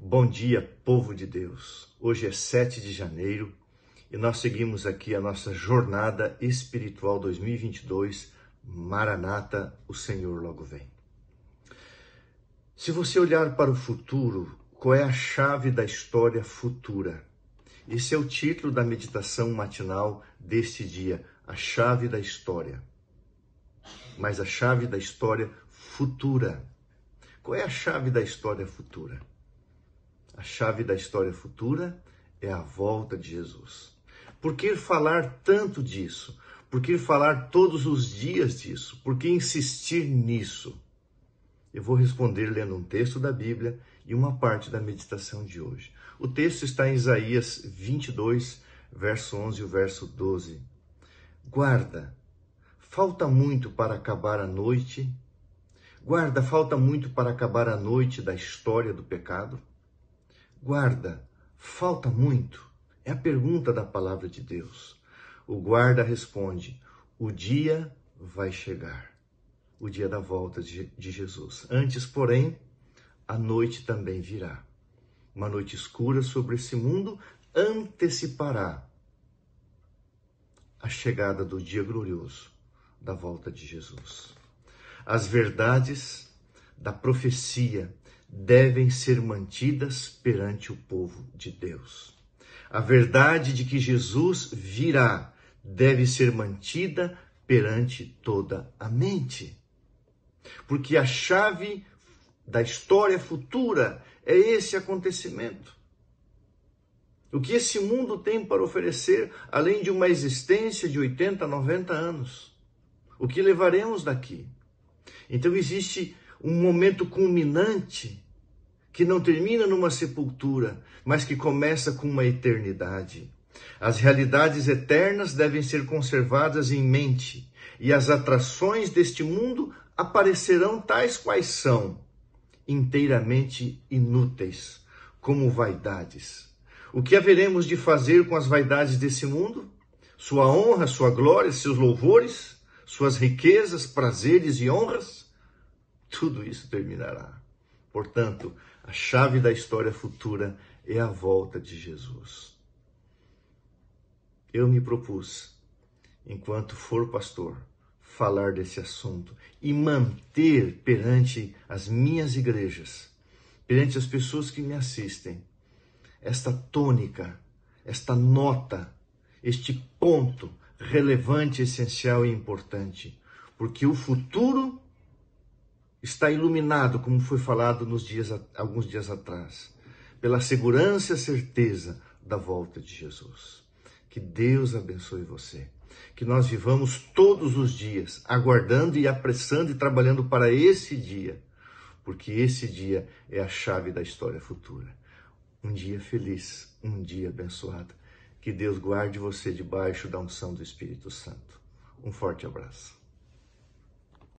Bom dia, povo de Deus. Hoje é 7 de janeiro e nós seguimos aqui a nossa jornada espiritual 2022. Maranata, o Senhor logo vem. Se você olhar para o futuro, qual é a chave da história futura? Esse é o título da meditação matinal deste dia, a chave da história. Mas a chave da história futura. Qual é a chave da história futura? A chave da história futura é a volta de Jesus. Por que falar tanto disso? Por que falar todos os dias disso? Por que insistir nisso? Eu vou responder lendo um texto da Bíblia e uma parte da meditação de hoje. O texto está em Isaías 22, verso 11 e o verso 12. Guarda, falta muito para acabar a noite. Guarda, falta muito para acabar a noite da história do pecado. Guarda, falta muito? É a pergunta da palavra de Deus. O guarda responde: O dia vai chegar, o dia da volta de, Jesus. Antes, porém, a noite também virá. Uma noite escura sobre esse mundo antecipará a chegada do dia glorioso da volta de Jesus. As verdades da profecia devem ser mantidas perante o povo de Deus. A verdade de que Jesus virá deve ser mantida perante toda a mente. Porque a chave da história futura é esse acontecimento. O que esse mundo tem para oferecer, além de uma existência de 80, 90 anos? O que levaremos daqui? Então existe um momento culminante que não termina numa sepultura, mas que começa com uma eternidade. As realidades eternas devem ser conservadas em mente, e as atrações deste mundo aparecerão tais quais são, inteiramente inúteis, como vaidades. O que haveremos de fazer com as vaidades desse mundo? Sua honra, sua glória, seus louvores, suas riquezas, prazeres e honras? tudo isso terminará. Portanto, a chave da história futura é a volta de Jesus. Eu me propus, enquanto for pastor, falar desse assunto e manter perante as minhas igrejas, perante as pessoas que me assistem, esta tônica, esta nota, este ponto relevante, essencial e importante, porque o futuro está iluminado, como foi falado nos dias, alguns dias atrás, pela segurança e certeza da volta de Jesus. Que Deus abençoe você. Que nós vivamos todos os dias, aguardando e apressando e trabalhando para esse dia, porque esse dia é a chave da história futura. Um dia feliz, um dia abençoado. Que Deus guarde você debaixo da unção do Espírito Santo. Um forte abraço.